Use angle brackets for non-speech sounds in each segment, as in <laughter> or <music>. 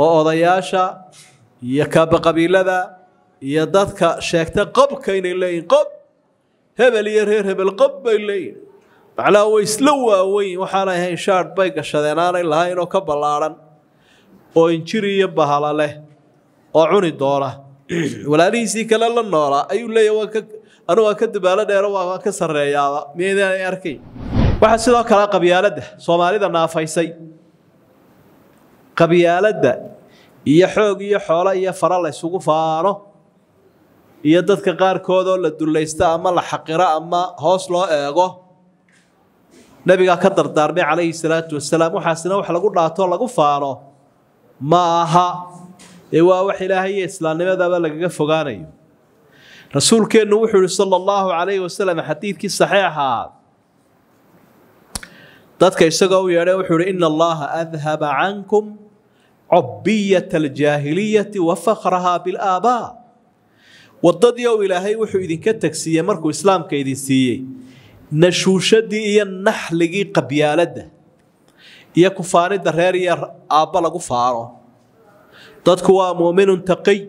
oo odayaasha iyo kaaba qabiilada iyo dadka sheegta qobka inay leeyihin qob hebel iyo reer hebel qob bay leeyihin macnaha way isla waaweyn waxaanay ahayn shaadh bay gashadeen aanay lahayn oo ka ballaadhan oo injiri iyo bahala leh oo cuni doona walaalihiisii kale la noolaa ayuu leeya anu waa ka dabaalo dheero waa ka sarreeyaaba miyaydaan arkay waxaa sidoo kale qabyaaladda soomaalida naafaysay qabyaaladda iyo xoog iyo xoolo iyo fara laysugu ysugu faano iyo dadka qaarkoodoo la dullaysto ama la xaqiro ama hoos loo eego nebigaa ka dardaarmay calayhi salaatu wasalaam waxaasina wax lagu dhaato lagu faano ma aha ee waa wax ilaahay iyo islaamnimadaba lagaga fogaanayo rasuulkeennu wuxuu yihi sala allahu calayhi wasalam xadiidkii saxiixaa dadka isagoo u yeedhay wuxuu yihi ina allaha adhaba cankum cobiyat aljaahiliyati wafakrahaa bilaabaa wadadii ou ilaahay wuxuu idinka tegsiiyey markuu islaamka idin siiyey nashuushadii iyo naxligii qabyaaladda iyo kufaanidda reer iyo aabbo lagu faano dadku waa muminun taqiy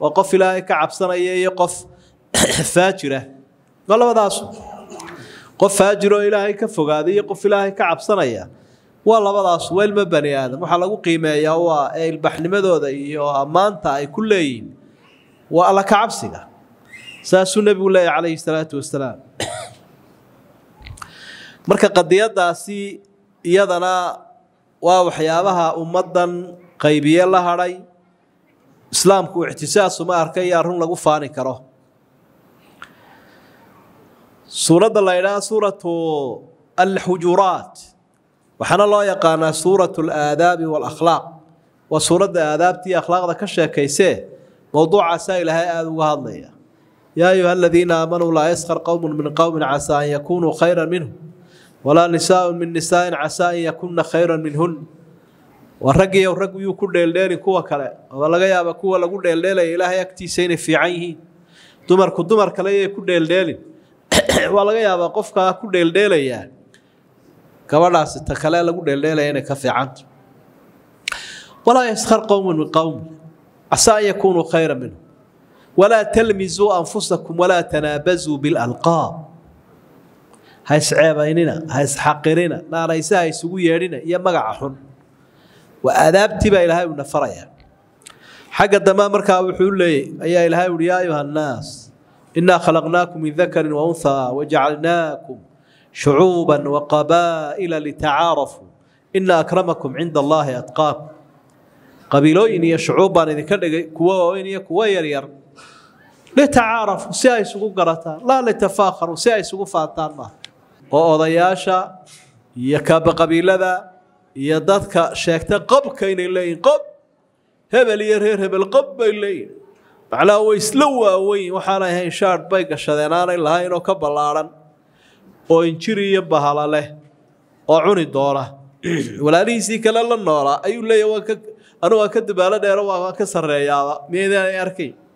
waa qof ilaahay ka cabsanaya iyo qof <clears throat> faajira ah. waa labadaasu qof faajiroo ilaahay ka fogaaday iyo qof ilaahay ka cabsanaya waa labadaas waa ilmo bani aadam waxaa lagu qiimeeyaa waa ee ilbaxnimadooda iyo ammaanta ay ku leeyihiin waa alla ka cabsiga saasuu nebigu leeyahy calayhi salaatu wasalaam marka qadiyadaasi iyadana waa waxyaabaha ummaddan qaybiye la hadhay islaamku ixtisaasuma arkay iyo arrin lagu faani karo suuradda la ydhaha suuratu alxujuraat waxaana loo yaqaanaa suuratu alaadaabi waalakhlaaq waa suuradda aadaabtii akhlaaqda ka sheekaysee mowduucaasaa ilaahay aada uga hadlaya yaa ayuha aladiina aamanuu laa yaskar qowmun min qowmin casaa an yakunuu khayran minhum walaa nisaaun min nisaain casaa an yakunna khayran minhun waa raggiiyow rag yuu ku dheeldheelin kuwa kale oo laga yaaba kuwa lagu dheeldheelaya ilaahay agtiisa inay fiican yihiin dumarku dumar kale yay ku dheeldheelin waa laga yaabaa qofkaa ku dheeldheelayaa gabadhaasi ta kale lagu dheeldheelaya inay ka fiicanta walaa yaskar qowmun min qowmi casa an yakunuu khayra minhum walaa talmizuu anfusakum walaa tanaabazuu bilalqaab ha isceebaynina ha isxaqirina naanayse ha isugu yeedhina iyo magaca xun waa aadaabtii baa ilaahay uuna farayaa xagga dambea markaa wuxuu leeyay ayaa ilaahay uhi yaa ayuha annaas innaa khalaqnaakum min dakarin waunhaa wajacalnaakum shucuuba waqabaa'ila litacaarafuu ina akramakum cinda allaahi adqaakum qabiilooyin iyo shucuub baan idinka dhigay kuwa waaweyn iyo kuwa yaryar litacaarafu si ay isugu garataan laa litafaakharu si ay isugu faataan maaha oo odayaasha iyo kaabaqabiilada iyo dadka sheegta qobka inay leeyihin qob hebel iyo reer hebel qob bay leeyihin macnaha way isla waaweyn waxaan ahayn shaadh bay gashadeen aanay lahaynoo ka ballaaran oo injiri iyo bahala leh oo cuni doona <clears throat> walaalihiisii kale la noolaa ayuu leeya anugaa ka dabaalo dheero waa ka sarreeyaaba miyaynaan arkay